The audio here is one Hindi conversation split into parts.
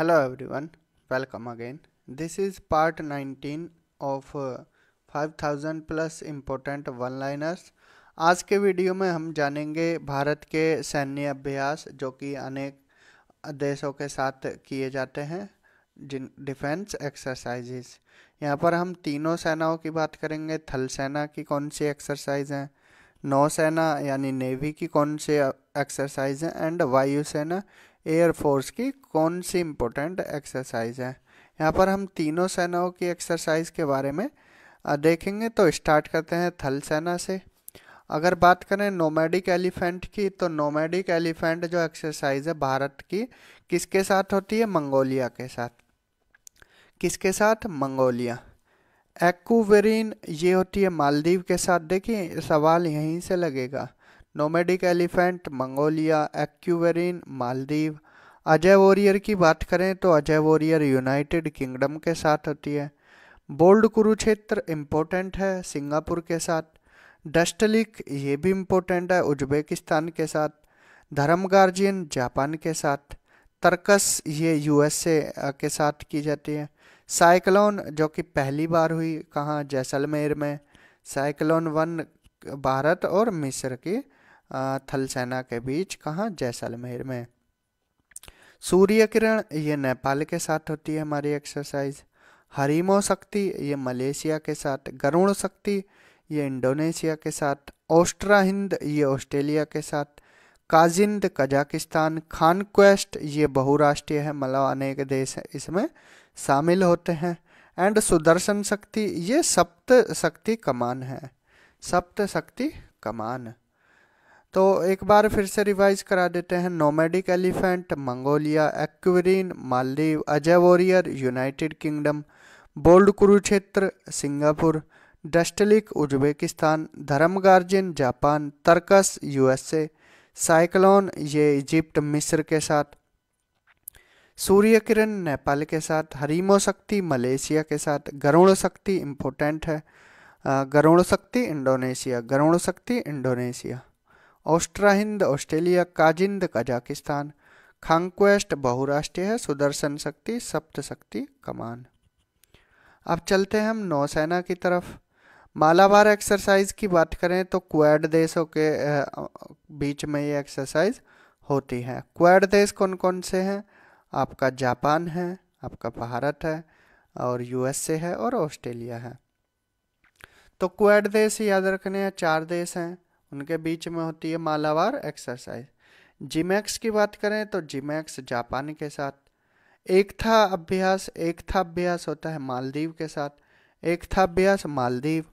hello everyone welcome again this is part 19 of uh, 5000 plus important one liners आज के वीडियो में हम जानेंगे भारत के सैन्य अभ्यास जो कि अनेक देशों के साथ किए जाते हैं जिन डिफेंस एक्सरसाइजेस यहाँ पर हम तीनों सेनाओं की बात करेंगे थल सेना की कौन सी एक्सरसाइज हैं नौसेना यानी नेवी की कौन सी एक्सरसाइज हैं एंड वायुसेना एयरफोर्स की कौन सी इम्पोर्टेंट एक्सरसाइज है यहाँ पर हम तीनों सेनाओं की एक्सरसाइज के बारे में देखेंगे तो स्टार्ट करते हैं थल सेना से अगर बात करें नोमेडिक एलिफेंट की तो नोमेडिक एलिफेंट जो एक्सरसाइज है भारत की किसके साथ होती है मंगोलिया के साथ किसके साथ मंगोलिया एक्वेरिन ये होती है मालदीव के साथ देखिए सवाल यहीं से लगेगा nomadic elephant Mongolia Ekuverin Maldives Ajay warrior की बात करें तो अजय वॉरियर यूनाइटेड किंगडम के साथ होती है बोल्ड कुरुक्षेत्र इम्पोर्टेंट है सिंगापुर के साथ डस्टलिक ये भी इम्पोर्टेंट है उज्बेकिस्तान के साथ धर्म गार्जियन जापान के साथ तर्कस ये यूएसए के साथ की जाती है साइक्लोन जो कि पहली बार हुई कहाँ जैसलमेर में साइक्लोन वन भारत और मिस्र की थल सेना के बीच कहाँ जैसलमेर में सूर्य किरण ये नेपाल के साथ होती है हमारी एक्सरसाइज हरीमो शक्ति ये मलेशिया के साथ गरुण शक्ति ये इंडोनेशिया के साथ ऑस्ट्रा हिंद ये ऑस्ट्रेलिया के साथ काजिंद कजाकिस्तान खान क्वेस्ट ये बहुराष्ट्रीय है मतलब अनेक देश इसमें शामिल होते हैं एंड सुदर्शन शक्ति ये सप्त शक्ति कमान है सप्त शक्ति कमान तो एक बार फिर से रिवाइज करा देते हैं nomadic elephant Mongolia Ekuverin Maldives Ajay warrior United Kingdom bold Kurukshetra Singapore Dustlik Uzbekistan Dharma Guardian Japan Tarkash USA cyclone ये इजिप्ट मिस्र के साथ सूर्य किरण नेपाल के साथ हरीमो शक्ति मलेशिया के साथ गरुण शक्ति इम्पोर्टेंट है Garuda Shakti Indonesia Garuda Shakti Indonesia Austrahind Australia Kazind Kazakhstan Khaan Quest बहुराष्ट्रीय है सुदर्शन शक्ति सप्त शक्ति कमान अब चलते हैं हम नौसेना की तरफ मालाबार एक्सरसाइज की बात करें तो क्वैड देशों के बीच में ये एक्सरसाइज होती है क्वैड देश कौन कौन से हैं आपका जापान है आपका भारत है और यूएसए है और ऑस्ट्रेलिया है तो क्वैड देश याद रखने हैं चार देश हैं उनके बीच में होती है मालावार एक्सरसाइज जिमैक्स की बात करें तो जिमैक्स जापान के साथ एक था अभ्यास एक था अभ्यास होता है मालदीव के साथ एक था अभ्यास Maldives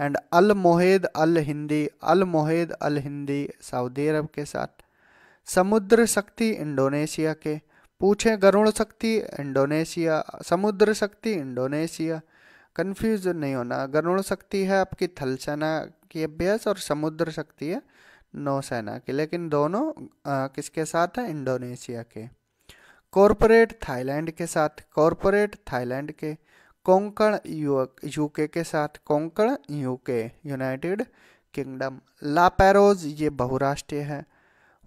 and Al Mohed Al Hindi Al Mohed Al Hindi Saudi Arabia के साथ समुद्र शक्ति इंडोनेशिया के पूछें गरुण शक्ति इंडोनेशिया समुद्र शक्ति इंडोनेशिया कंफ्यूज नहीं होना गरुण शक्ति है आपकी थल सेना की अभ्यास और समुद्र शक्ति है नौसेना की लेकिन दोनों आ, किसके साथ है इंडोनेशिया के कॉरपोरेट थाईलैंड के साथ कॉरपोरेट थाईलैंड के कोंकण यूके के साथ Konkan UK United Kingdom La Perouse ये बहुराष्ट्रीय है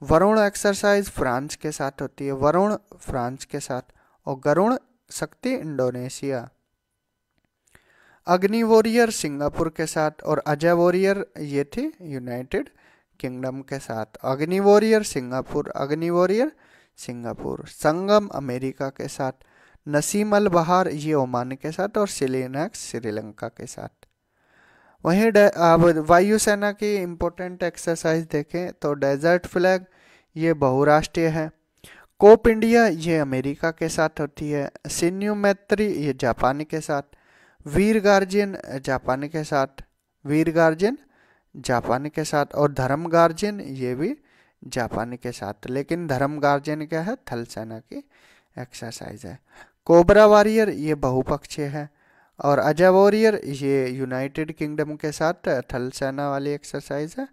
वरुण एक्सरसाइज फ्रांस के साथ होती है वरुण फ्रांस के साथ और गरुण शक्ति इंडोनेशिया अग्नि वॉरियर सिंगापुर के साथ और अजय वॉरियर ये थे यूनाइटेड किंगडम के साथ Agni Warrior Singapore Agni Warrior Singapore Sangam America के साथ नसीम अल बहार ये ओमान के साथ और सिलेनाक्स श्रीलंका के साथ वहीं अब वायुसेना की इम्पोर्टेंट एक्सरसाइज देखें तो डेजर्ट फ्लैग ये बहुराष्ट्रीय है कोप इंडिया ये अमेरिका के साथ होती है मैत्री ये जापान के साथ वीर गार्जियन जापान के साथ वीर गार्जियन जापान के साथ और धर्म गार्जियन ये भी जापान के साथ लेकिन धर्म गार्जियन क्या है थल सेना की एक्सरसाइज है कोबरा वॉरियर ये बहुपक्षीय है और अजय वॉरियर ये यूनाइटेड किंगडम के साथ थल सेना वाली एक्सरसाइज है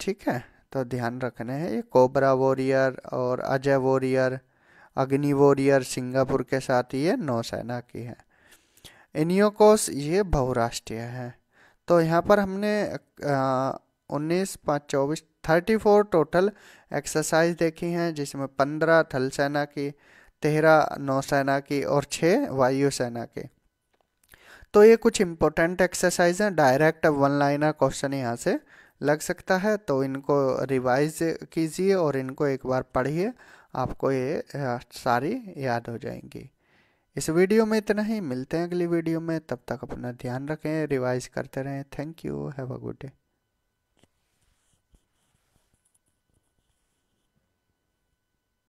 ठीक है तो ध्यान रखना है ये कोबरा वॉरियर और Ajay Warrior Agni Warrior Singapore के साथ ये नौसेना की है एनियोकोस ये बहुराष्ट्रीय है तो यहाँ पर हमने उन्नीस पाँच चौबीस थर्टी फोर टोटल एक्सरसाइज देखी हैं जिसमें पंद्रह थल सेना की तेरह नौसेना की और छः वायुसेना की तो ये कुछ इम्पोर्टेंट एक्सरसाइज हैं डायरेक्ट वन लाइनर क्वेश्चन यहाँ से लग सकता है तो इनको रिवाइज कीजिए और इनको एक बार पढ़िए आपको ये सारी याद हो जाएंगी इस वीडियो में इतना ही मिलते हैं अगली वीडियो में तब तक अपना ध्यान रखें रिवाइज करते रहें thank you have a good day